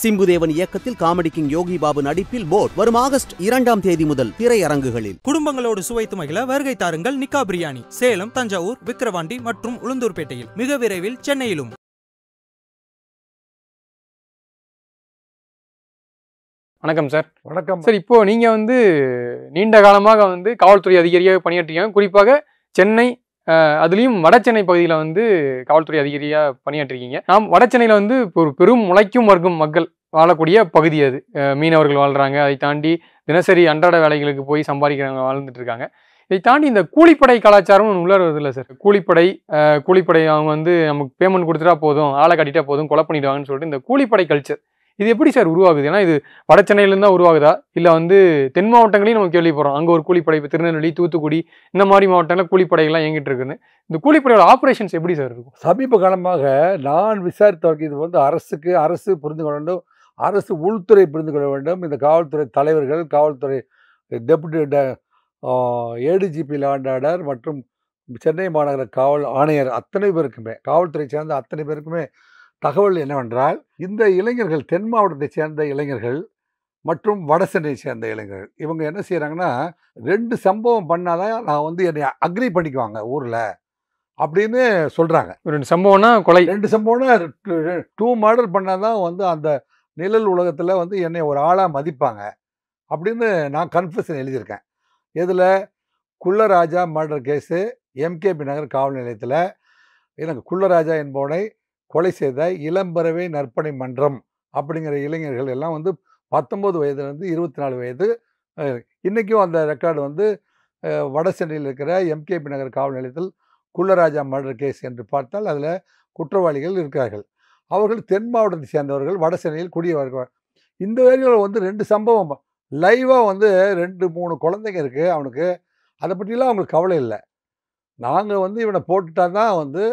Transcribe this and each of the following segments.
சிம்புதேவன் இயக்கத்தில் comedy king யோகி பாபு நடிப்பில் boat வரும் ஆகஸ்ட் இரண்டாம் தேதி முதல் திரையரங்குகளில் குடும்பங்களோடு சுவைத்து மகிழ வருகை தாருங்கள் நிக்கா பிரியாணி சேலம் தஞ்சாவூர் விக்கிரவாண்டி மற்றும் உளுந்தூர்பேட்டையில் மிக விரைவில் சென்னையிலும் வணக்கம் சார் வணக்கம் சார் வந்து நீண்ட காலமாக வந்து காவல்துறை அதிகாரியாக குறிப்பாக சென்னை அதுலேயும் வடச்சென்னை பகுதியில் வந்து காவல்துறை அதிகாரியாக பணியாற்றிருக்கீங்க நாம் வடச்சென்னையில் வந்து ஒரு பெரும் முளைக்கும் வர்க்கம் மக்கள் வாழக்கூடிய பகுதி அது மீனவர்கள் வாழ்கிறாங்க அதை தாண்டி தினசரி அன்றாட வேலைகளுக்கு போய் சம்பாதிக்கிறவங்க வாழ்ந்துட்டு இருக்காங்க இதை தாண்டி இந்த கூலிப்படை கலாச்சாரம் உள்ளது இல்லை சார் கூலிப்படை கூலிப்படை அவங்க வந்து நமக்கு பேமெண்ட் கொடுத்துட்டா போதும் ஆளை கட்டிட்டா போதும் கொலை பண்ணிடுவாங்கன்னு சொல்லிட்டு இந்த கூலிப்படை கல்ச்சர் இது எப்படி சார் உருவாகுது ஏன்னா இது வட சென்னையிலேருந்து தான் உருவாகுதா இல்லை வந்து தென் மாவட்டங்களையும் நம்ம கேள்விப்படுறோம் அங்கே ஒரு கூலிப்படை இப்போ திருநெல்வேலி தூத்துக்குடி இந்த மாதிரி மாவட்டங்களில் கூலிப்படைகள்லாம் இயங்கிட்டு இருக்குன்னு இந்த கூலிப்படையோட ஆப்ரேஷன்ஸ் எப்படி சார் இருக்கும் சமீப காலமாக நான் விசாரித்த வரைக்கும் இது வந்து அரசுக்கு அரசு புரிந்து கொள்ள வேண்டும் அரசு உள்துறை புரிந்து கொள்ள வேண்டும் இந்த காவல்துறை தலைவர்கள் காவல்துறை டெபுட்டி ஏடிஜிபி லாண்டாடர் மற்றும் சென்னை மாநகர காவல் ஆணையர் அத்தனை பேருக்குமே காவல்துறை சேர்ந்த அத்தனை பேருக்குமே தகவல் என்னவென்றால் இந்த இளைஞர்கள் தென் மாவட்டத்தை சேர்ந்த இளைஞர்கள் மற்றும் வடசென்னையை சேர்ந்த இளைஞர்கள் இவங்க என்ன செய்கிறாங்கன்னா ரெண்டு சம்பவம் பண்ணாதான் நான் வந்து என்னை அக்ரி பண்ணிக்குவாங்க ஊரில் அப்படின்னு சொல்கிறாங்க ரெண்டு சம்பவம்னா கொலை ரெண்டு சம்பவம்னா டூ மர்டர் பண்ணால் தான் வந்து அந்த நிழல் உலகத்தில் வந்து என்னை ஒரு ஆளாக மதிப்பாங்க அப்படின்னு நான் கன்ஃபியூஷன் எழுதியிருக்கேன் இதில் Kullaraja murder case MKB Nagar காவல் நிலையத்தில் எனக்கு குள்ளராஜா என்பவனை கொலை செய்த இளம்பறவை நற்பணி மன்றம் அப்படிங்கிற இளைஞர்கள் எல்லாம் வந்து பத்தொம்போது வயதுலேருந்து இருபத்தி நாலு வயது இன்றைக்கும் அந்த ரெக்கார்டு வந்து வட சென்னையில் இருக்கிற எம்கேபி நகர் காவல் நிலையத்தில் குள்ளராஜா மர்டர் கேஸ் என்று பார்த்தால் அதில் குற்றவாளிகள் இருக்கிறார்கள் அவர்கள் தென் மாவட்டத்தை சேர்ந்தவர்கள் வட சென்னையில் குடியவர்கள் இந்த ஏரியாவில் வந்து ரெண்டு சம்பவம் லைவாக வந்து ரெண்டு மூணு குழந்தைங்க இருக்குது அவனுக்கு அதை பற்றிலாம் அவங்களுக்கு கவலை இல்லை நாங்கள் வந்து இவனை போட்டுட்டா தான் வந்து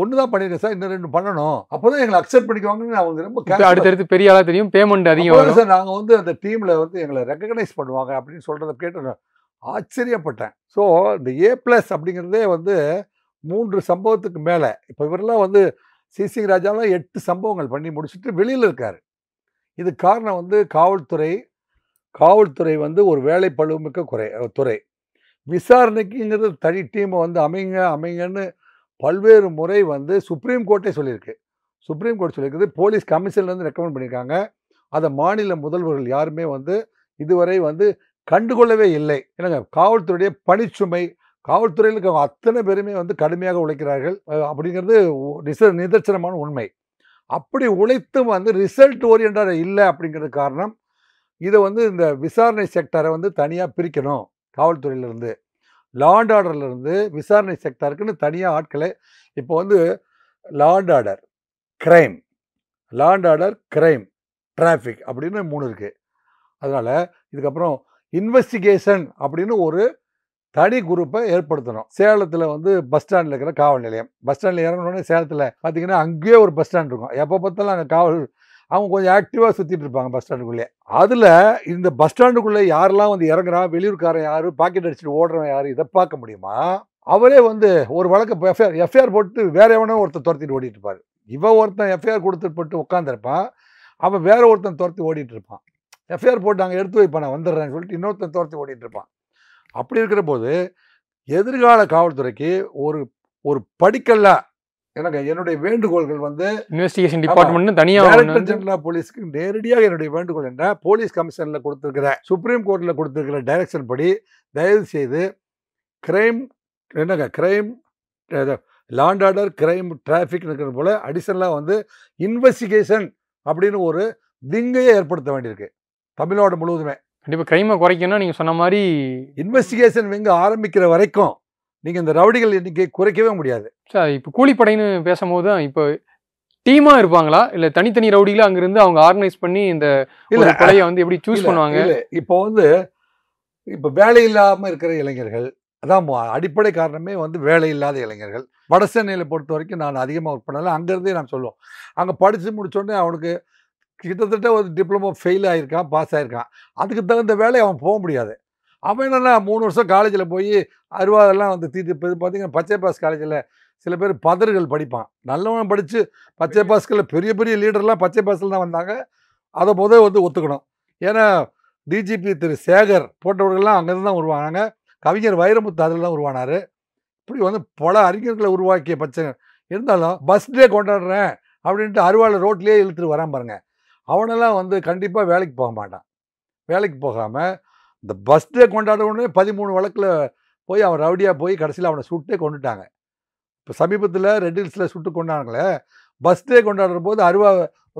ஒன்று தான் பண்ணியிருக்கேன் சார் இன்னும் ரெண்டு பண்ணணும் அப்போ தான் எங்களை அக்செப்ட் பண்ணிக்குவாங்கன்னு அவங்க ரொம்ப அடுத்தடுத்து பெரிய ஆளாக தெரியும் பேமெண்ட் அதிகம் சார் நாங்கள் வந்து அந்த டீமில் வந்து எங்களை ரெக்கக்னைஸ் பண்ணுவாங்க அப்படின்னு சொல்கிறத கேட்டு ஆச்சரியப்பட்டேன் ஸோ இந்த ஏ ப்ளஸ் அப்படிங்கிறதே வந்து மூன்று சம்பவத்துக்கு மேலே இப்போ இவரெல்லாம் வந்து சிசிங் ராஜாலாம் எட்டு சம்பவங்கள் பண்ணி முடிச்சுட்டு வெளியில் இருக்கார் இது காரணம் வந்து காவல்துறை காவல்துறை வந்து ஒரு வேலை பழுமிக்க குறை துறை விசாரணைக்குங்கிறது தனி டீமை வந்து அமைங்க அமைங்கன்னு பல்வேறு முறை வந்து சுப்ரீம் கோர்ட்டே சொல்லியிருக்கு சுப்ரீம் கோர்ட் சொல்லியிருக்குது போலீஸ் கமிஷன்லேருந்து ரெக்கமெண்ட் பண்ணியிருக்காங்க அதை மாநில முதல்வர்கள் யாருமே வந்து இதுவரை வந்து கண்டுகொள்ளவே இல்லை என்னங்க காவல்துறையுடைய பணிச்சுமை காவல்துறையில் இருக்க அத்தனை பேருமே வந்து கடுமையாக உழைக்கிறார்கள் அப்படிங்கிறது நிச நிதர்சனமான உண்மை அப்படி உழைத்தும் வந்து ரிசல்ட் ஓரியண்டாக இல்லை அப்படிங்கிறது காரணம் இதை வந்து இந்த விசாரணை செக்டரை வந்து தனியாக பிரிக்கணும் காவல்துறையிலேருந்து லா அண்ட் ஆர்டர்லேருந்து விசாரணை செக்டாருக்குன்னு தனியாக ஆட்களை இப்போ வந்து law and order crime law and order crime traffic அப்படின்னு மூணு இருக்குது அதனால் இதுக்கப்புறம் இன்வெஸ்டிகேஷன் அப்படின்னு ஒரு தனி குரூப்பை ஏற்படுத்தணும் சேலத்தில் வந்து பஸ் ஸ்டாண்டில் இருக்கிற காவல் நிலையம் பஸ் ஸ்டாண்டில் இறங்கணுன்னே சேலத்தில் பார்த்தீங்கன்னா அங்கேயே ஒரு பஸ் ஸ்டாண்ட் இருக்கும் எப்போ பார்த்தாலும் அங்கே காவல் அவங்க கொஞ்சம் ஆக்டிவாக சுற்றிட்டு இருப்பாங்க பஸ் ஸ்டாண்டுக்குள்ளே அதில் இந்த பஸ் ஸ்டாண்டுக்குள்ளே யாரெல்லாம் வந்து இறங்குறான் வெளியூர்காரன் யார் பாக்கெட் அடிச்சுட்டு ஓடுறவன் யார் இதை பார்க்க முடியுமா அவரே வந்து ஒரு வழக்கு எஃப்ஐஆர் எஃப்ஐஆர் போட்டு வேற எவனோ ஒருத்தர் துரத்திட்டு ஓடிட்டு இருப்பார் இவன் ஒருத்தன் எஃப்ஐஆர் கொடுத்துட்டு போட்டு உட்காந்துருப்பான் அவன் வேற ஒருத்தன் துரத்தி ஓடிட்டு இருப்பான் எஃப்ஐஆர் போட்டு அங்கே எடுத்து வைப்பான் நான் வந்துடுறேன்னு சொல்லிட்டு இன்னொருத்தன் துரத்தி ஓடிட்டு இருப்பான் அப்படி இருக்கிற போது எதிர்கால காவல்துறைக்கு ஒரு ஒரு படிக்கல்லாக எனக்கு என்னுடைய வேண்டுகோள்கள் வந்து இன்வெஸ்டிகேஷன் டிபார்ட்மெண்ட் தனியாக டைரக்டர் ஜெனரல் போலீஸ்க்கு நேரடியாக என்னுடைய வேண்டுகோள் என்ன போலீஸ் கமிஷனில் கொடுத்துருக்கிற சுப்ரீம் கோர்ட்டில் கொடுத்துருக்கிற டைரக்ஷன் படி தயவு செய்து கிரைம் என்னங்க crime law and order crime traffic இருக்கிறது போல் அடிஷனலாக வந்து இன்வெஸ்டிகேஷன் அப்படின்னு ஒரு திங்கையை ஏற்படுத்த வேண்டியிருக்கு தமிழ்நாடு முழுவதுமே கண்டிப்பாக கிரைமை குறைக்கணும் நீங்கள் சொன்ன மாதிரி இன்வெஸ்டிகேஷன் விங்க ஆரம்பிக்கிற வரைக்கும் நீங்கள் இந்த ரவுடிகள் எண்ணிக்கை குறைக்கவே முடியாது சார் இப்போ கூலிப்படைன்னு பேசும்போது தான் இப்போ டீமாக இருப்பாங்களா இல்லை தனித்தனி ரவுடிகளை அங்கேருந்து அவங்க ஆர்கனைஸ் பண்ணி இந்த இல்லை படையை வந்து எப்படி சூஸ் பண்ணுவாங்க இப்போ வந்து இப்போ வேலை இல்லாமல் இருக்கிற இளைஞர்கள் அதான் அடிப்படை காரணமே வந்து வேலை இல்லாத இளைஞர்கள் வட சென்னையில் பொறுத்த வரைக்கும் நான் அதிகமாக ஒர்க் பண்ணலை அங்கேருந்தே நான் சொல்லுவோம் அங்கே படித்து முடித்தோடனே அவனுக்கு கிட்டத்தட்ட ஒரு டிப்ளமோ ஃபெயில் ஆகியிருக்கான் பாஸ் ஆகியிருக்கான் அதுக்கு தகுந்த வேலை அவன் போக முடியாது அவன் என்னென்னா மூணு வருஷம் காலேஜில் போய் அறுபதெல்லாம் வந்து தீட்டு இப்போ பார்த்தீங்கன்னா பச்சை பாஸ் காலேஜில் சில பேர் பதர்கள் படிப்பான் நல்லவன் படித்து பச்சை பாஸ்கில் பெரிய பெரிய லீடர்லாம் பச்சை பாஸில் தான் வந்தாங்க அதை முதல் வந்து ஒத்துக்கணும் ஏன்னா டிஜிபி திரு சேகர் போட்டவர்கள்லாம் அங்கேருந்து தான் உருவானாங்க கவிஞர் வைரமுத்து அதில் தான் உருவானார் இப்படி வந்து பல அறிஞர்களை உருவாக்கிய பச்சை இருந்தாலும் பஸ் டே கொண்டாடுறேன் அப்படின்ட்டு அருவாள் ரோட்லேயே இழுத்துட்டு வரான் பாருங்க அவனெல்லாம் வந்து கண்டிப்பாக வேலைக்கு போக மாட்டான் வேலைக்கு போகாமல் இந்த பஸ் டே கொண்டாட உடனே பதிமூணு வழக்கில் போய் அவன் ரவுடியாக போய் கடைசியில் அவனை சுட்டே கொண்டுட்டாங்க இப்போ சமீபத்தில் ரெட் ஹில்ஸில் சுட்டு கொண்டாங்களே பஸ் டே கொண்டாடுற போது அருவா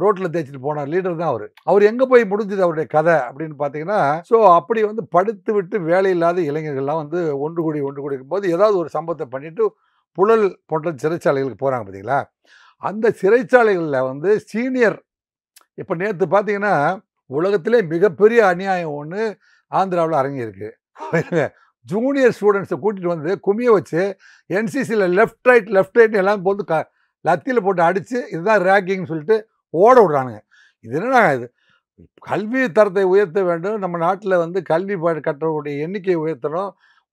ரோட்டில் தேய்ச்சிட்டு போனார் லீடர் தான் அவர் அவர் எங்கே போய் முடிஞ்சது அவருடைய கதை அப்படின்னு பார்த்தீங்கன்னா ஸோ அப்படி வந்து படுத்து விட்டு வேலை இல்லாத இளைஞர்கள்லாம் வந்து ஒன்று கூடி ஒன்று கூடி போது ஏதாவது ஒரு சம்பவத்தை பண்ணிவிட்டு புழல் போன்ற சிறைச்சாலைகளுக்கு போகிறாங்க பார்த்தீங்களா அந்த சிறைச்சாலைகளில் வந்து சீனியர் இப்போ நேற்று பார்த்தீங்கன்னா உலகத்திலே மிகப்பெரிய அநியாயம் ஒன்று ஆந்திராவில் அரங்கியிருக்கு ஜூனியர் ஸ்டூடெண்ட்ஸை கூட்டிகிட்டு வந்து குமிய வச்சு என்சிசியில் லெஃப்ட் ரைட் லெஃப்ட் ரைட் எல்லாம் போட்டு க லத்தியில் போட்டு அடித்து இதுதான் ரேக்கிங்னு சொல்லிட்டு ஓட விடுறானுங்க இது என்ன இது கல்வி தரத்தை உயர்த்த வேண்டும் நம்ம நாட்டில் வந்து கல்வி கற்றவருடைய எண்ணிக்கையை உயர்த்தணும்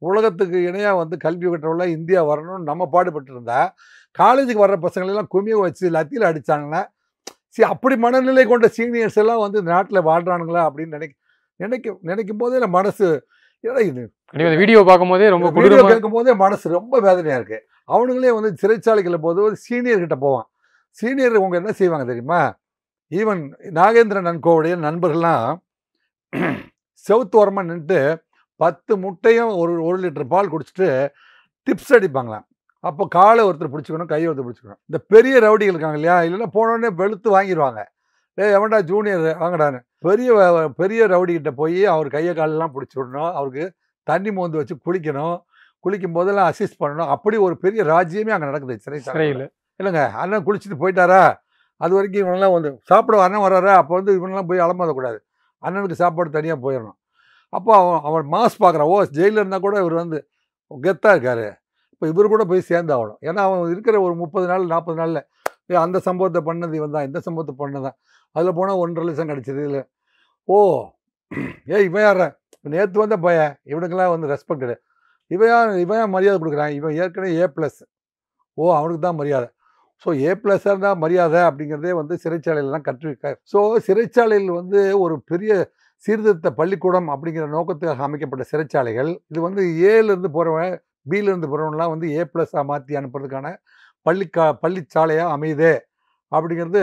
உலகத்துக்கு இணையாக வந்து கல்வி கட்டுறவங்களாம் இந்தியா வரணும்னு நம்ம பாடுபட்டு காலேஜுக்கு வர்ற பசங்களெல்லாம் குமிய வச்சு லத்தியில் அடித்தாங்கன்னா சரி அப்படி மனநிலை கொண்ட சீனியர்ஸ் எல்லாம் வந்து இந்த நாட்டில் வாழ்கிறானுங்களா அப்படின்னு நினைக்க நினைக்க நினைக்கும் போதே நான் மனசு இது வீடியோ பார்க்கும்போதே ரொம்ப வீடியோ கேட்கும் போதே மனசு ரொம்ப வேதனையாக இருக்குது அவனுங்களே வந்து சிறைச்சாலைகளில் போது ஒரு சீனியர்கிட்ட போவான் சீனியர் அவங்க என்ன செய்வாங்க தெரியுமா ஈவன் நாகேந்திரன் நன்கோவுடைய நண்பர்கள்லாம் ஓரமாக நின்றுட்டு பத்து முட்டையும் ஒரு ஒரு லிட்டர் பால் குடிச்சிட்டு டிப்ஸ் அடிப்பாங்களாம் அப்போ காலை ஒருத்தர் பிடிச்சிக்கணும் கையை ஒருத்தர் பிடிச்சிக்கணும் இந்த பெரிய ரவுடிகள் இருக்காங்க இல்லையா இல்லைன்னா போனோடனே வெளுத்து வாங்கிடுவாங்க ஏ எவன்டா ஜூனியர் வாங்கடான்னு பெரிய பெரிய ரவுடிக்கிட்ட போய் அவர் கையை காலெல்லாம் பிடிச்சி விடணும் அவருக்கு தண்ணி மோந்து வச்சு குளிக்கணும் குளிக்கும் போதெல்லாம் அசிஸ்ட் பண்ணணும் அப்படி ஒரு பெரிய ராஜ்யமே அங்கே நடக்குது சிறை சிறையில் இல்லைங்க அண்ணன் குளிச்சுட்டு போயிட்டாரா அது வரைக்கும் இவனெல்லாம் வந்து சாப்பிட அண்ணன் வர்றாரா அப்போ வந்து இவனெல்லாம் போய் அலம்பாதக்கூடாது அண்ணனுக்கு சாப்பாடு தனியாக போயிடணும் அப்போ அவன் அவன் மாஸ் பார்க்குறான் ஓ ஜெயிலில் இருந்தால் கூட இவர் வந்து கெத்தாக இருக்கார் இப்போ இவர் கூட போய் சேர்ந்து ஆகணும் ஏன்னா அவன் இருக்கிற ஒரு முப்பது நாள் நாற்பது நாளில் அந்த சம்பவத்தை பண்ணது இவன் தான் இந்த சம்பவத்தை பண்ணதான் அதில் போனால் ஒன்றரை லட்சம் கிடச்சிது இல்லை ஓ ஏ இவன் யார் நேற்று வந்த பையன் இவனுக்கெல்லாம் வந்து ரெஸ்பெக்டடு இவன் இவன் ஏன் மரியாதை கொடுக்குறான் இவன் ஏற்கனவே ஏ ப்ளஸ் ஓ அவனுக்கு தான் மரியாதை ஸோ ஏ ப்ளஸ்ஸாக இருந்தால் மரியாதை அப்படிங்கிறதே வந்து சிறைச்சாலையிலாம் கற்று ஸோ சிறைச்சாலையில் வந்து ஒரு பெரிய சீர்திருத்த பள்ளிக்கூடம் அப்படிங்கிற நோக்கத்துக்காக அமைக்கப்பட்ட சிறைச்சாலைகள் இது வந்து ஏலேருந்து போகிறவன் பியிலேருந்து போகிறவன்லாம் வந்து ஏ ப்ளஸ்ஸாக மாற்றி அனுப்புறதுக்கான பள்ளி கா பள்ளிச்சாலையாக அமையுதே அப்படிங்கிறது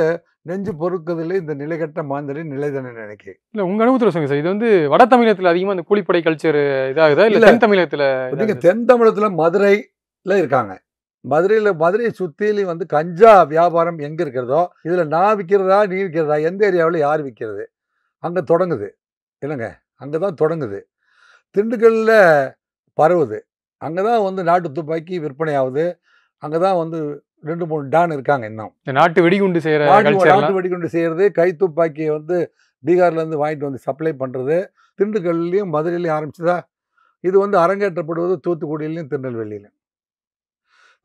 நெஞ்சு பொறுக்குதில் இந்த நிலைகட்ட மாந்தரை நிலைதன நினைக்கிறேன் இல்லை உங்கள் அனுபவத்தில் சொல்லுங்க சார் இது வந்து வட தமிழகத்தில் அதிகமாக இந்த கூலிப்படை கல்ச்சர் இதாகுதா இல்லை தென் தமிழகத்தில் நீங்கள் தென் தமிழகத்தில் மதுரையில் இருக்காங்க மதுரையில் மதுரையை சுற்றிலையும் வந்து கஞ்சா வியாபாரம் எங்கே இருக்கிறதோ இதில் நான் விற்கிறதா நீ விற்கிறதா எந்த ஏரியாவில் யார் விற்கிறது அங்கே தொடங்குது இல்லைங்க அங்கே தான் தொடங்குது திண்டுக்கல்லில் பரவுது அங்கே தான் வந்து நாட்டு துப்பாக்கி விற்பனை ஆகுது அங்கே தான் வந்து ரெண்டு மூணு டான் இருக்காங்க இன்னும் நாட்டு வெடிகுண்டு செய்கிற நாட்டு வெடிகுண்டு செய்கிறது கைத்துப்பாக்கியை வந்து பீகார்லேருந்து வாங்கிட்டு வந்து சப்ளை பண்ணுறது திண்டுக்கல்லையும் மதுரையிலையும் ஆரம்பிச்சதா இது வந்து அரங்கேற்றப்படுவது தூத்துக்குடியிலையும் திருநெல்வேலியிலையும்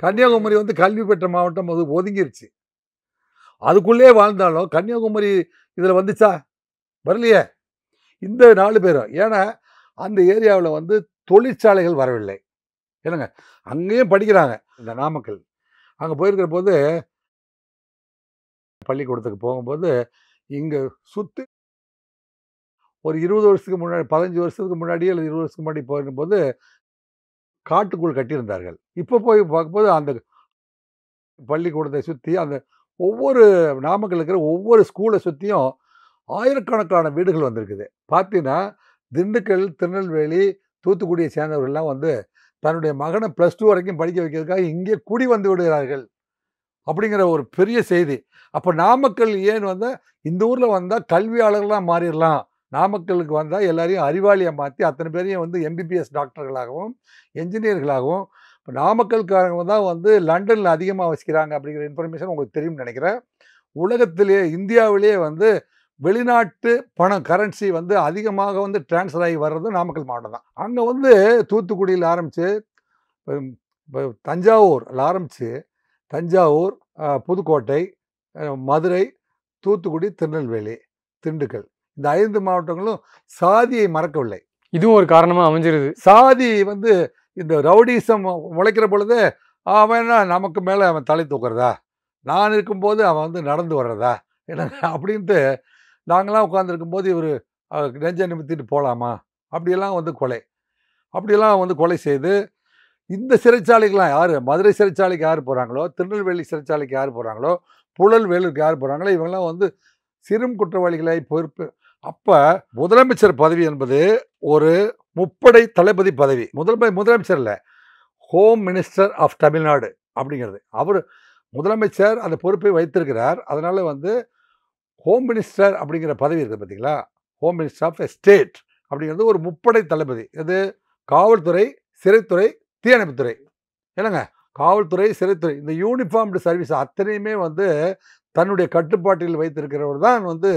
கன்னியாகுமரி வந்து கல்வி பெற்ற மாவட்டம் அது ஒதுங்கிருச்சு அதுக்குள்ளே வாழ்ந்தாலும் கன்னியாகுமரி இதில் வந்துச்சா வரலையே இந்த நாலு பேரும் ஏன்னா அந்த ஏரியாவில் வந்து தொழிற்சாலைகள் வரவில்லை என்னங்க அங்கேயும் படிக்கிறாங்க இந்த நாமக்கல் அங்கே போயிருக்கிற போது பள்ளிக்கூடத்துக்கு போகும்போது இங்கே சுற்றி ஒரு இருபது வருஷத்துக்கு முன்னாடி பதினஞ்சு வருஷத்துக்கு முன்னாடி அல்லது இருபது வருஷத்துக்கு முன்னாடி போயிருக்கும்போது காட்டுக்குள் கட்டியிருந்தார்கள் இப்போ போய் பார்க்கும்போது அந்த பள்ளிக்கூடத்தை சுற்றி அந்த ஒவ்வொரு நாமக்கல் இருக்கிற ஒவ்வொரு ஸ்கூலை சுற்றியும் ஆயிரக்கணக்கான வீடுகள் வந்திருக்குது பார்த்தீங்கன்னா திண்டுக்கல் திருநெல்வேலி தூத்துக்குடியை சேர்ந்தவர்கள்லாம் வந்து தன்னுடைய மகனை ப்ளஸ் டூ வரைக்கும் படிக்க வைக்கிறதுக்காக இங்கே குடி வந்து விடுகிறார்கள் அப்படிங்கிற ஒரு பெரிய செய்தி அப்போ நாமக்கல் ஏன் வந்தால் இந்த ஊரில் வந்தால் கல்வியாளர்களாக மாறிடலாம் நாமக்கலுக்கு வந்தால் எல்லாரையும் அறிவாளியை மாற்றி அத்தனை பேரையும் வந்து எம்பிபிஎஸ் டாக்டர்களாகவும் என்ஜினியர்களாகவும் இப்போ நாமக்கல்காரங்க தான் வந்து லண்டனில் அதிகமாக வசிக்கிறாங்க அப்படிங்கிற இன்ஃபர்மேஷன் உங்களுக்கு தெரியும்னு நினைக்கிறேன் உலகத்திலேயே இந்தியாவிலேயே வந்து வெளிநாட்டு பணம் கரன்சி வந்து அதிகமாக வந்து டிரான்ஸ்ஃபர் ஆகி வர்றது நாமக்கல் மாவட்டம் தான் அங்கே வந்து தூத்துக்குடியில் ஆரம்பித்து தஞ்சாவூரில் ஆரம்பித்து தஞ்சாவூர் புதுக்கோட்டை மதுரை தூத்துக்குடி திருநெல்வேலி திண்டுக்கல் இந்த ஐந்து மாவட்டங்களும் சாதியை மறக்கவில்லை இதுவும் ஒரு காரணமாக அமைஞ்சிருது சாதி வந்து இந்த ரவுடிசம் உழைக்கிற பொழுது அவன் நமக்கு மேலே அவன் தலை தூக்குறதா நான் இருக்கும்போது அவன் வந்து நடந்து வர்றதா என்ன அப்படின்ட்டு நாங்களாம் உட்காந்துருக்கும் போது இவர் நெஞ்ச நிமித்திட்டு போகலாமா அப்படியெல்லாம் வந்து கொலை அப்படியெல்லாம் வந்து கொலை செய்து இந்த சிறைச்சாலைக்கெலாம் யார் மதுரை சிறைச்சாலைக்கு யார் போகிறாங்களோ திருநெல்வேலி சிறைச்சாலைக்கு யார் போகிறாங்களோ புழல் வேலூருக்கு யார் போகிறாங்களோ இவங்கெல்லாம் வந்து சிறும் குற்றவாளிகளாய் பொறுப்பு அப்போ முதலமைச்சர் பதவி என்பது ஒரு முப்படை தளபதி பதவி முதல் முதலமைச்சர் இல்லை ஹோம் மினிஸ்டர் ஆஃப் தமிழ்நாடு அப்படிங்கிறது அவர் முதலமைச்சர் அந்த பொறுப்பை வைத்திருக்கிறார் அதனால் வந்து ஹோம் மினிஸ்டர் அப்படிங்கிற பதவி இருக்குது பார்த்தீங்களா ஹோம் மினிஸ்டர் ஆஃப் ஸ்டேட் அப்படிங்கிறது ஒரு முப்படை தளபதி அது காவல்துறை சிறைத்துறை தீயணைப்புத்துறை என்னங்க காவல்துறை சிறைத்துறை இந்த யூனிஃபார்ம்டு சர்வீஸ் அத்தனையுமே வந்து தன்னுடைய கட்டுப்பாட்டில் வைத்திருக்கிறவர் தான் வந்து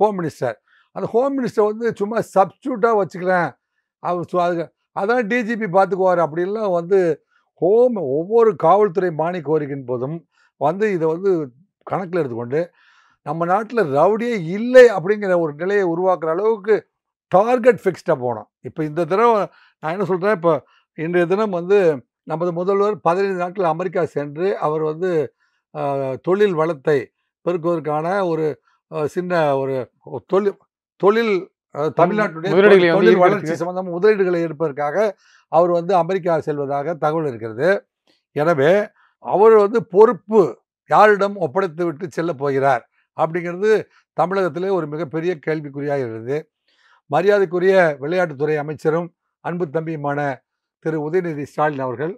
ஹோம் மினிஸ்டர் அந்த ஹோம் மினிஸ்டர் வந்து சும்மா சப்ஸ்டியூட்டாக வச்சுக்கிறேன் அது அதான் டிஜிபி பார்த்துக்குவார் அப்படின்லாம் வந்து ஹோம் ஒவ்வொரு காவல்துறை மானிய கோரிக்கையின் போதும் வந்து இதை வந்து கணக்கில் எடுத்துக்கொண்டு நம்ம நாட்டில் ரவுடியே இல்லை அப்படிங்கிற ஒரு நிலையை உருவாக்குற அளவுக்கு டார்கெட் ஃபிக்ஸ்டாக போனோம் இப்போ இந்த தடவை நான் என்ன சொல்கிறேன் இப்போ இன்றைய தினம் வந்து நமது முதல்வர் பதினைந்து நாட்கள் அமெரிக்கா சென்று அவர் வந்து தொழில் வளத்தை பெருக்குவதற்கான ஒரு சின்ன ஒரு தொழில் தொழில் தமிழ்நாட்டுடைய தொழில் வளர்ச்சி சம்பந்தமாக முதலீடுகளை எடுப்பதற்காக அவர் வந்து அமெரிக்கா செல்வதாக தகவல் இருக்கிறது எனவே அவர் வந்து பொறுப்பு யாரிடம் ஒப்படைத்து விட்டு செல்ல போகிறார் அப்படிங்கிறது தமிழகத்திலே ஒரு மிகப்பெரிய கேள்விக்குறியாக இருந்தது மரியாதைக்குரிய விளையாட்டுத்துறை அமைச்சரும் அன்பு தம்பியுமான திரு உதயநிதி ஸ்டாலின் அவர்கள்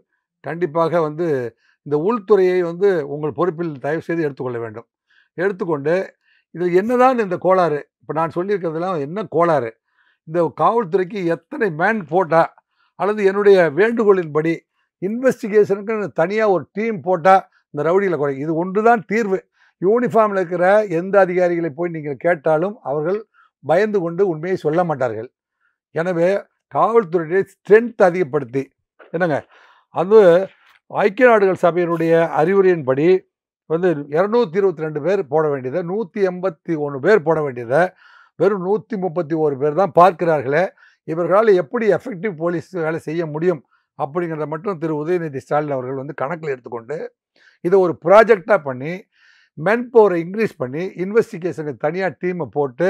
கண்டிப்பாக வந்து இந்த உள்துறையை வந்து உங்கள் பொறுப்பில் தயவு செய்து எடுத்துக்கொள்ள வேண்டும் எடுத்துக்கொண்டு இதில் என்னதான் இந்த கோளாறு இப்போ நான் சொல்லியிருக்கிறதுலாம் என்ன கோளாறு இந்த காவல்துறைக்கு எத்தனை மேன் போட்டால் அல்லது என்னுடைய வேண்டுகோளின்படி இன்வெஸ்டிகேஷனுக்கு தனியாக ஒரு டீம் போட்டால் இந்த ரவுடியில் குறை இது ஒன்று தான் தீர்வு யூனிஃபார்மில் இருக்கிற எந்த அதிகாரிகளை போய் நீங்கள் கேட்டாலும் அவர்கள் பயந்து கொண்டு உண்மையை சொல்ல மாட்டார்கள் எனவே காவல்துறையுடைய ஸ்ட்ரென்த் அதிகப்படுத்தி என்னங்க அது ஐக்கிய நாடுகள் சபையினுடைய அறிவுரையின்படி வந்து இரநூத்தி இருபத்தி ரெண்டு பேர் போட வேண்டியதை நூற்றி எண்பத்தி ஒன்று பேர் போட வேண்டியதை வெறும் நூற்றி முப்பத்தி ஒரு பேர் தான் பார்க்கிறார்களே இவர்களால் எப்படி எஃபெக்டிவ் போலீஸ் வேலை செய்ய முடியும் அப்படிங்கிறத மட்டும் திரு உதயநிதி ஸ்டாலின் அவர்கள் வந்து கணக்கில் எடுத்துக்கொண்டு இதை ஒரு ப்ராஜெக்டாக பண்ணி மென் பவரை இன்க்ரீஸ் பண்ணி இன்வெஸ்டிகேஷனுக்கு தனியாக டீமை போட்டு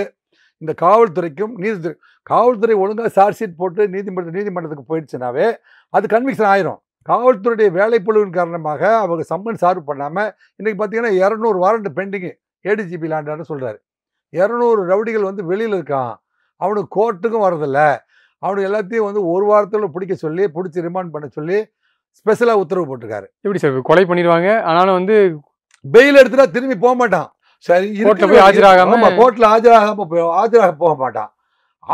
இந்த காவல்துறைக்கும் நீதித்துறை காவல்துறை ஒழுங்காக சார்ஜ் ஷீட் போட்டு நீதிமன்ற நீதிமன்றத்துக்கு போயிடுச்சுனாவே அது கன்விக்ஷன் ஆயிரும் காவல்துறையுடைய வேலைப்பழுவின் காரணமாக அவங்க சம்மன் சார்வ் பண்ணாமல் இன்றைக்கி பார்த்தீங்கன்னா இரநூறு வாரண்ட் பெண்டிங்கு ஏடிஜிபி லாண்டான்னு சொல்கிறாரு இரநூறு ரவுடிகள் வந்து வெளியில் இருக்கான் அவனுக்கு கோர்ட்டுக்கும் வரதில்லை அவனுக்கு எல்லாத்தையும் வந்து ஒரு வாரத்தில் பிடிக்க சொல்லி பிடிச்சி ரிமாண்ட் பண்ண சொல்லி ஸ்பெஷலாக உத்தரவு போட்டிருக்காரு எப்படி சார் கொலை பண்ணிடுவாங்க ஆனாலும் வந்து பெயில் எடுத்துட்டா திரும்பி போக மாட்டான் சரி போய் ஆஜராகாம கோர்ட்ல ஆஜராகாம ஆஜராக போக மாட்டான்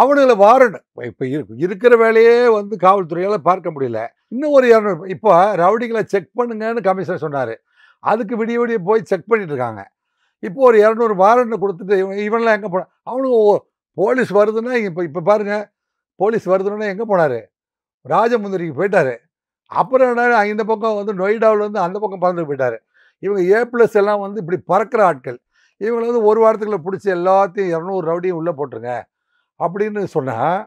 அவனுங்களை வாரண்ட் இப்போ இருக்கிற வேலையே வந்து காவல்துறையால பார்க்க முடியல இன்னும் ஒரு இரநூறு இப்போ ரவுடிகளை செக் பண்ணுங்கன்னு கமிஷனர் சொன்னாரு அதுக்கு விடிய விடிய போய் செக் பண்ணிட்டு இருக்காங்க இப்போ ஒரு இரநூறு வாரண்ட் கொடுத்துட்டு இவன் இவன்லாம் எங்கே போனான் அவனுங்க போலீஸ் வருதுன்னா இப்போ இப்போ பாருங்க போலீஸ் வருதுன்னா எங்கே போனார் ராஜமுந்திரிக்கு போயிட்டார் அப்புறம் என்ன இந்த பக்கம் வந்து நொய்டாவில் வந்து அந்த பக்கம் பறந்துட்டு போயிட்டார் இவங்க ஏ ப்ளஸ் எல்லாம் வந்து இப்படி பறக்கிற ஆட்கள் இவங்களை வந்து ஒரு வாரத்துக்குள்ள பிடிச்சி எல்லாத்தையும் இரநூறு ரவுடியும் உள்ளே போட்டுருங்க அப்படின்னு சொன்னால்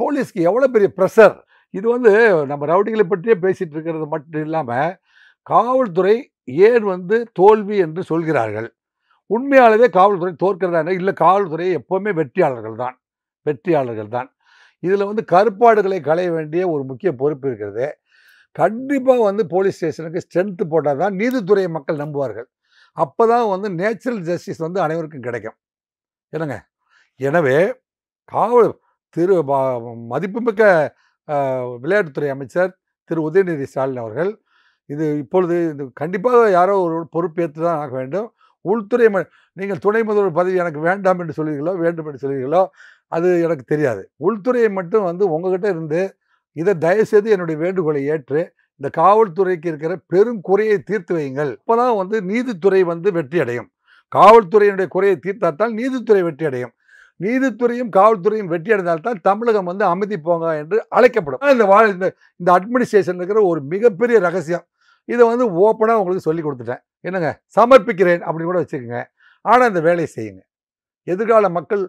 போலீஸ்க்கு எவ்வளோ பெரிய ப்ரெஷர் இது வந்து நம்ம ரவுடிகளை பற்றியே பேசிகிட்டு இருக்கிறது மட்டும் இல்லாமல் காவல்துறை ஏன் வந்து தோல்வி என்று சொல்கிறார்கள் உண்மையாலவே காவல்துறை தோற்கிறதா இல்லை காவல்துறை எப்போவுமே வெற்றியாளர்கள் தான் வெற்றியாளர்கள் தான் இதில் வந்து கருப்பாடுகளை களைய வேண்டிய ஒரு முக்கிய பொறுப்பு இருக்கிறது கண்டிப்பாக வந்து போலீஸ் ஸ்டேஷனுக்கு ஸ்ட்ரென்த்து போட்டால் தான் நீதித்துறையை மக்கள் நம்புவார்கள் அப்போ தான் வந்து நேச்சுரல் ஜஸ்டிஸ் வந்து அனைவருக்கும் கிடைக்கும் என்னங்க எனவே காவல் திரு மதிப்புமிக்க விளையாட்டுத்துறை அமைச்சர் திரு உதயநிதி ஸ்டாலின் அவர்கள் இது இப்பொழுது இது கண்டிப்பாக யாரோ ஒரு பொறுப்பேற்று தான் ஆக வேண்டும் உள்துறை நீங்கள் துணை முதல்வர் பதவி எனக்கு வேண்டாம் என்று சொல்லுவீர்களோ வேண்டும் என்று சொல்லுவீர்களோ அது எனக்கு தெரியாது உள்துறையை மட்டும் வந்து உங்கள்கிட்ட இருந்து இதை தயவுசெய்து என்னுடைய வேண்டுகோளை ஏற்று இந்த காவல்துறைக்கு இருக்கிற பெரும் குறையை தீர்த்து வையுங்கள் அப்போதான் வந்து நீதித்துறை வந்து வெற்றி அடையும் காவல்துறையினுடைய குறையை தீர்த்தால் நீதித்துறை வெற்றி அடையும் நீதித்துறையும் காவல்துறையும் வெற்றி அடைந்தால்தான் தமிழகம் வந்து அமைதி போங்க என்று அழைக்கப்படும் இந்த இந்த இந்த அட்மினிஸ்ட்ரேஷன் இருக்கிற ஒரு மிகப்பெரிய ரகசியம் இதை வந்து ஓப்பனாக உங்களுக்கு சொல்லி கொடுத்துட்டேன் என்னங்க சமர்ப்பிக்கிறேன் அப்படின்னு கூட வச்சுக்கோங்க ஆனால் இந்த வேலையை செய்யுங்க எதிர்கால மக்கள்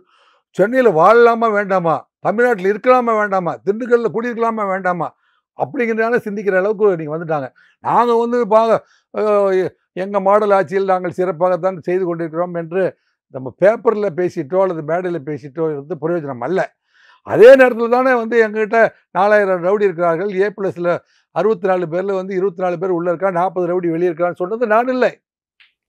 சென்னையில் வாழலாமா வேண்டாமா தமிழ்நாட்டில் இருக்கலாமா வேண்டாமா திண்டுக்கல்லில் குடியிருக்கலாமா வேண்டாமா அப்படிங்கிறதால சிந்திக்கிற அளவுக்கு நீங்கள் வந்துட்டாங்க நாங்கள் வந்து பாங்க எங்கள் மாடல் ஆட்சியில் நாங்கள் சிறப்பாகத்தான் செய்து கொண்டிருக்கிறோம் என்று நம்ம பேப்பரில் பேசிட்டோ அல்லது மேடையில் பேசிட்டோ வந்து பிரயோஜனம் அல்ல அதே நேரத்தில் தானே வந்து எங்ககிட்ட நாலாயிரம் ரவுடி இருக்கிறார்கள் ஏ ப்ளஸில் அறுபத்தி நாலு பேரில் வந்து இருபத்தி நாலு பேர் உள்ளே இருக்கா நாற்பது ரவுடி வெளியே இருக்கான்னு சொன்னது நான் இல்லை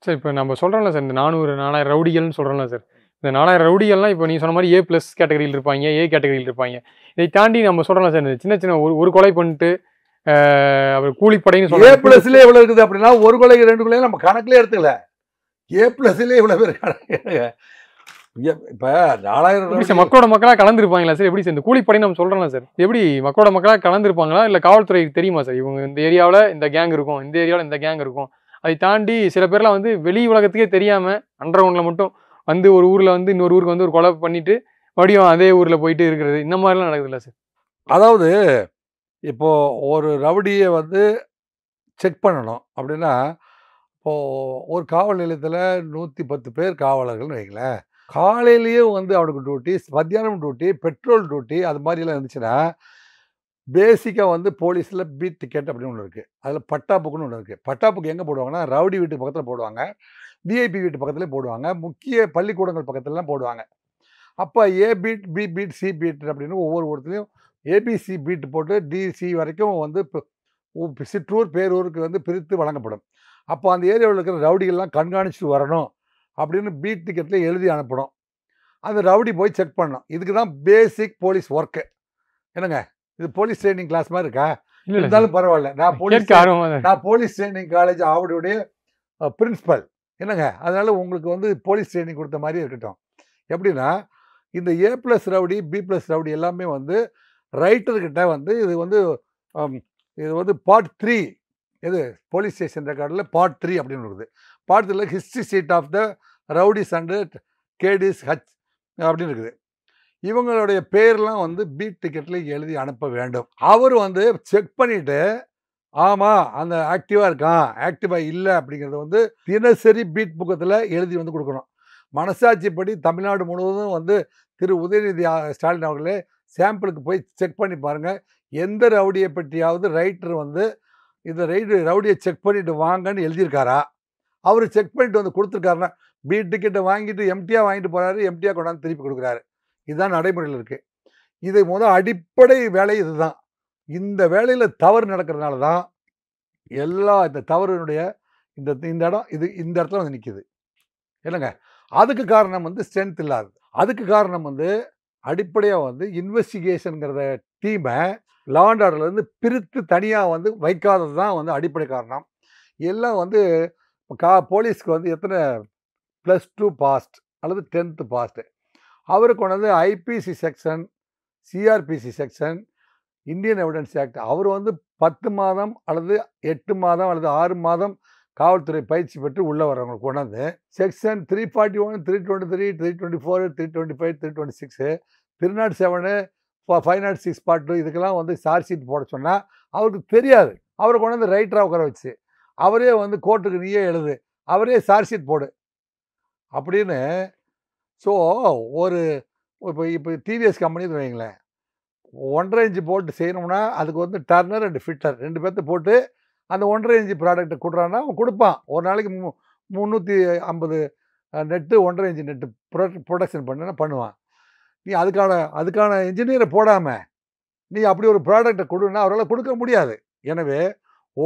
சார் இப்போ நம்ம சொல்கிறோம்ல சார் இந்த நானூறு நாலாயிரம் ரவுடிகள்னு சொல்கிறோம்ல சார் இந்த நாலாயிரம் ரவுடிகள்லாம் இப்போ நீ சொன்ன மாதிரி ஏ ப்ளஸ் கேட்டகரியில் இருப்பாங்க ஏ கேட்டகரியில் இருப்பாங்க இதை தாண்டி நம்ம சொல்கிறோம் சார் சின்ன சின்ன ஒரு ஒரு கொலை பண்ணிட்டு அப்புறம் கூலிப்படைன்னு சொல்ல ஏ ப்ளஸ்ல இவ்வளோ இருக்குது அப்படின்னா ஒரு கொலை ரெண்டு கொலையும் நம்ம கணக்கிலே எடுத்துக்கல ஏ ப்ளஸ்லேயே இவ்வளோ பேர் கணக்கு இப்போ நாலாயிரம் மக்களோட மக்களாக கலந்துருப்பாங்களா சார் எப்படி சார் இந்த கூலிப்படை நம்ம சொல்கிறோம் சார் எப்படி மக்களோட மக்களாக கலந்துருப்பாங்களா இல்லை காவல்துறை தெரியுமா சார் இவங்க இந்த ஏரியாவில் இந்த கேங் இருக்கும் இந்த ஏரியாவில் இந்த கேங் இருக்கும் அதை தாண்டி சில பேர்லாம் வந்து வெளி உலகத்துக்கே தெரியாமல் அண்டர் கிரவுண்டில் மட்டும் வந்து ஒரு ஊரில் வந்து இன்னொரு ஊருக்கு வந்து ஒரு கொலை பண்ணிவிட்டு மறுபடியும் அதே ஊரில் போயிட்டு இருக்கிறது இந்த மாதிரிலாம் நடக்குதுல்ல சார் அதாவது இப்போது ஒரு ரவுடியை வந்து செக் பண்ணணும் அப்படின்னா இப்போது ஒரு காவல் நிலையத்தில் நூற்றி பத்து பேர் காவலர்கள்னு வைங்களேன் காலையிலேயும் வந்து அவனுக்கு டூட்டி மத்தியானம் டூட்டி பெட்ரோல் டூட்டி அது மாதிரிலாம் இருந்துச்சுன்னா பேசிக்காக வந்து போலீஸில் பீட் டிக்கெட் அப்படின்னு ஒன்று இருக்குது அதில் பட்டாப்புக்குன்னு ஒன்று இருக்குது பட்டாப்புக்கு எங்கே போடுவாங்கன்னா ரவுடி வீட்டுக்கு பக்கத்தில் போடுவாங்க டிஐபி வீட்டு பக்கத்துலேயே போடுவாங்க முக்கிய பள்ளிக்கூடங்கள் பக்கத்துலலாம் போடுவாங்க அப்போ A beat B beat C beat அப்படின்னு ஒவ்வொரு ஊரத்துலையும் ஏபிசி பீட் போட்டு டிசி வரைக்கும் வந்து சிற்றூர் பேரூருக்கு வந்து பிரித்து வழங்கப்படும் அப்போ அந்த ஏரியாவில் இருக்கிற ரவுடிகள்லாம் கண்காணிச்சுட்டு வரணும் அப்படின்னு பீட் டிக்கெட்டில் எழுதி அனுப்பணும் அந்த ரவுடி போய் செக் பண்ணணும் இதுக்கு தான் பேசிக் போலீஸ் ஒர்க்கு என்னங்க இது போலீஸ் ட்ரைனிங் கிளாஸ் மாதிரி இருக்கா இருந்தாலும் பரவாயில்ல நான் போலீஸ் நான் போலீஸ் ட்ரைனிங் காலேஜ் ஆவடியுடைய பிரின்ஸிபல் என்னங்க அதனால் உங்களுக்கு வந்து போலீஸ் ட்ரைனிங் கொடுத்த மாதிரி இருக்கட்டும் எப்படின்னா இந்த A plus rowdy B plus rowdy எல்லாமே வந்து ரைட்டர்கிட்ட வந்து இது வந்து இது வந்து பார்ட் த்ரீ எது போலீஸ் ஸ்டேஷன் ரெக்கார்டில் பார்ட் த்ரீ அப்படின்னு இருக்குது பார்ட் த்ரீல history sheet of the rowdies and KDs ஹச் அப்படின்னு இருக்குது இவங்களுடைய பேர்லாம் வந்து பீட் டிக்கெட்டில் எழுதி அனுப்ப வேண்டும் அவர் வந்து செக் பண்ணிவிட்டு ஆமாம் அந்த ஆக்டிவாக இருக்கான் ஆக்டிவாக இல்லை அப்படிங்கிறத வந்து தினசரி பீட் புக்கத்தில் எழுதி வந்து கொடுக்கணும் மனசாட்சி படி தமிழ்நாடு முழுவதும் வந்து திரு உதயநிதி ஸ்டாலின் அவர்களே சாம்பிளுக்கு போய் செக் பண்ணி பாருங்கள் எந்த ரவுடியை பற்றியாவது ரைட்டர் வந்து இந்த ரைடு ரவுடியை செக் பண்ணிட்டு வாங்கன்னு எழுதியிருக்காரா அவர் செக் பண்ணிட்டு வந்து கொடுத்துருக்காருன்னா பீட்டுக்கிட்ட டிக்கெட்டை வாங்கிட்டு எம்டியாக வாங்கிட்டு போகிறாரு எம்டியாக கொண்டாந்து திருப்பி கொடுக்குறாரு இதுதான் நடைமுறையில் இருக்குது இதை முதல் அடிப்படை வேலை இதுதான் இந்த வேலையில் தவறு நடக்கிறதுனால தான் எல்லா இந்த தவறுனுடைய இந்த இந்த இடம் இது இந்த இடத்துல வந்து நிற்கிது இல்லைங்க அதுக்கு காரணம் வந்து ஸ்ட்ரென்த் இல்லாது அதுக்கு காரணம் வந்து அடிப்படையாக வந்து இன்வெஸ்டிகேஷனுங்கிறத டீமை லாண்ட் ஆர்டர்லேருந்து பிரித்து தனியாக வந்து வைக்காதது தான் வந்து அடிப்படை காரணம் எல்லாம் வந்து கா போலீஸ்க்கு வந்து எத்தனை ப்ளஸ் டூ பாஸ்ட் அல்லது டென்த்து பாஸ்ட்டு அவருக்கு வந்து IPC section CrPC section Indian evidence act அவர் வந்து பத்து மாதம் அல்லது எட்டு மாதம் அல்லது ஆறு மாதம் காவல்துறை பயிற்சி பெற்று உள்ளே வரவங்களுக்கு கொண்டாந்து section three forty one three twenty three three twenty four three twenty five three twenty six three naught seven five naught six part two இதுக்கெல்லாம் வந்து சார்ஜ் ஷீட் போட சொன்னால் அவருக்கு தெரியாது அவரை கொண்டாந்து ரைட்டராக உட்கார வச்சு அவரே வந்து கோர்ட்டுக்கு நீயே எழுது அவரே சார்ஜ் ஷீட் போடு அப்படின்னு ஸோ ஒரு இப்போ இப்போ டிவிஎஸ் கம்பெனி வைங்களேன் ஒன்றரை இன்ச்சு போட்டு செய்யணும்னா அதுக்கு வந்து டர்னர் அண்ட் ஃபிட்டர் ரெண்டு பேர்த்து போட்டு அந்த ஒன்றரை இன்ச்சு ப்ராடக்ட்டை கொடுறான்னா அவன் கொடுப்பான் ஒரு நாளைக்கு மு முந்நூற்றி ஐம்பது நெட்டு ஒன்றரை இன்ச்சு நெட்டு ப்ரொடக்ட் ப்ரொடக்ஷன் பண்ணுன்னா பண்ணுவான் நீ அதுக்கான அதுக்கான இன்ஜினியரை போடாமல் நீ அப்படி ஒரு ப்ராடக்டை கொடுன்னா அவரால் கொடுக்க முடியாது எனவே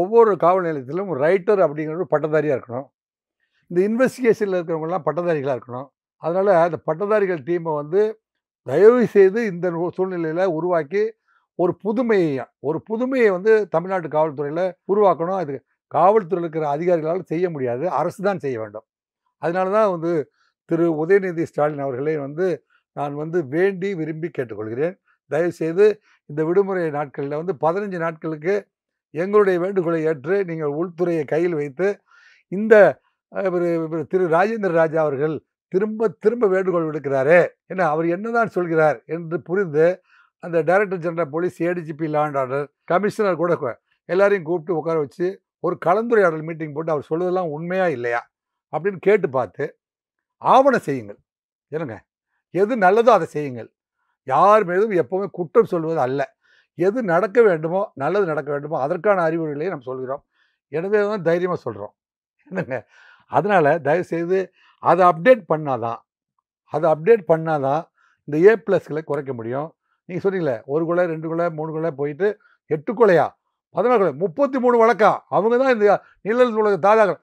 ஒவ்வொரு காவல் நிலையத்திலும் ரைட்டர் அப்படிங்கிற ஒரு பட்டதாரியாக இருக்கணும் இந்த இன்வெஸ்டிகேஷனில் இருக்கிறவங்கலாம் பட்டதாரிகளாக இருக்கணும் அதனால் அந்த பட்டதாரிகள் டீமை வந்து தயவு செய்து இந்த சூழ்நிலையில் உருவாக்கி ஒரு புதுமையை ஒரு புதுமையை வந்து தமிழ்நாட்டு காவல்துறையில் உருவாக்கணும் அதுக்கு காவல்துறையில் இருக்கிற அதிகாரிகளால் செய்ய முடியாது அரசு தான் செய்ய வேண்டும் அதனால தான் வந்து திரு உதயநிதி ஸ்டாலின் அவர்களை வந்து நான் வந்து வேண்டி விரும்பி கேட்டுக்கொள்கிறேன் தயவுசெய்து இந்த விடுமுறை நாட்களில் வந்து பதினஞ்சு நாட்களுக்கு எங்களுடைய வேண்டுகோளை ஏற்று நீங்கள் உள்துறையை கையில் வைத்து இந்த திரு ராஜேந்திர ராஜா அவர்கள் திரும்ப திரும்ப வேண்டுகோள் விடுக்கிறாரு ஏன்னா அவர் என்னதான் சொல்கிறார் என்று புரிந்து அந்த director general police ADGP law and order commissioner கூட எல்லாரையும் கூப்பிட்டு உட்கார வச்சு ஒரு கலந்துரையாடல் மீட்டிங் போட்டு அவர் சொல்லுவதெல்லாம் உண்மையா இல்லையா அப்படின்னு கேட்டு பார்த்து ஆவணம் செய்யுங்கள் என்னங்க எது நல்லதோ அதை செய்யுங்கள் யார் மீதும் எப்போவுமே குற்றம் சொல்வது அல்ல எது நடக்க வேண்டுமோ நல்லது நடக்க வேண்டுமோ அதற்கான அறிவுரைகளையும் நம்ம சொல்கிறோம் எனவே தான் தைரியமாக சொல்கிறோம் என்னங்க அதனால் தயவுசெய்து அதை அப்டேட் பண்ணாதான் அதை அப்டேட் பண்ணாதான் இந்த ஏ ப்ளஸ்களை குறைக்க முடியும் நீங்கள் சொன்னீங்களே ஒரு குலை ரெண்டு குலை மூணு குலை போயிட்டு எட்டு குலையா பதினாறு குலை முப்பத்தி மூணு வழக்கா அவங்க தான் இந்த நிழல் உலக தாதாக்கள்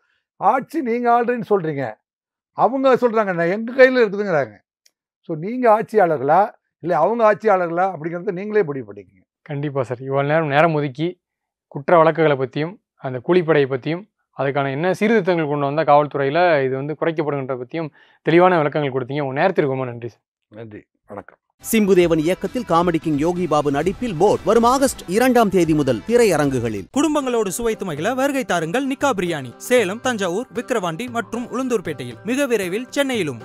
ஆட்சி நீங்கள் ஆள்றீன்னு சொல்கிறீங்க அவங்க சொல்கிறாங்க நான் எங்கள் கையில் இருக்குதுங்கிறாங்க ஸோ நீங்கள் ஆட்சியாளர்களா இல்லை அவங்க ஆட்சியாளர்களா அப்படிங்கிறத நீங்களே முடிவு பண்ணிக்கங்க கண்டிப்பாக சார் இவ்வளோ நேரம் நேரம் ஒதுக்கி குற்ற வழக்குகளை பற்றியும் அந்த கூலிப்படையை பற்றியும் அதுக்கான என்ன சீர்திருத்தங்கள் கொண்டு வந்தால் காவல்துறையில் இது வந்து குறைக்கப்படுகின்ற பற்றியும் தெளிவான விளக்கங்கள் கொடுத்தீங்க உங்கள் நேரத்திற்கு ரொம்ப நன்றி நன்றி வணக்கம் சிம்புதேவன் இயக்கத்தில் காமெடி கிங் யோகி பாபு நடிப்பில் போட் வரும் ஆகஸ்ட் இரண்டாம் தேதி முதல் திரையரங்குகளில் குடும்பங்களோடு சுவைத்து மகிழ வருகை தாருங்கள் நிக்கா பிரியாணி சேலம் தஞ்சாவூர் விக்கிரவாண்டி மற்றும் உளுந்தூர்பேட்டையில் மிக விரைவில் சென்னையிலும்